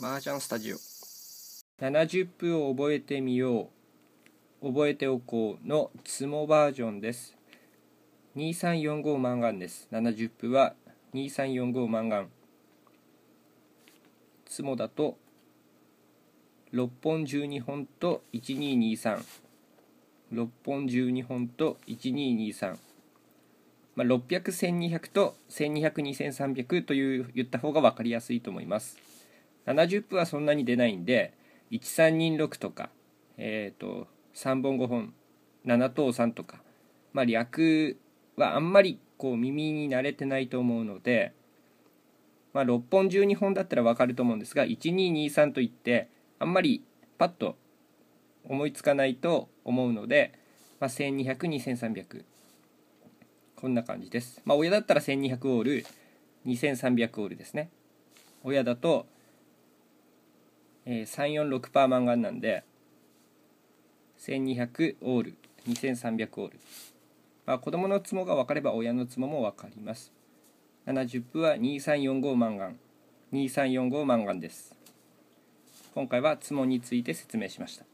麻雀スタジオ70分を覚えてみよう覚えておこうのつもバージョンです2345万ンです70分は2345万ンツモつもだと6本12本と12236本12本と1223600、1200と1 2 0 0 2 3 0 0という言った方が分かりやすいと思います。70分はそんなに出ないんで1326とか、えーと、3本5本7等3とか、まあ、略はあんまりこう耳に慣れてないと思うので、まあ、6本12本だったら分かると思うんですが1223といってあんまりパッと思いつかないと思うので、まあ、12002300こんな感じです、まあ、親だったら1200オール2300オールですね親だとえー、346%漫画なんで1200オール2300オール、まあ、子供のツモが分かれば親のツモも分かります70分は2345マン2345マンです今回はツモについて説明しました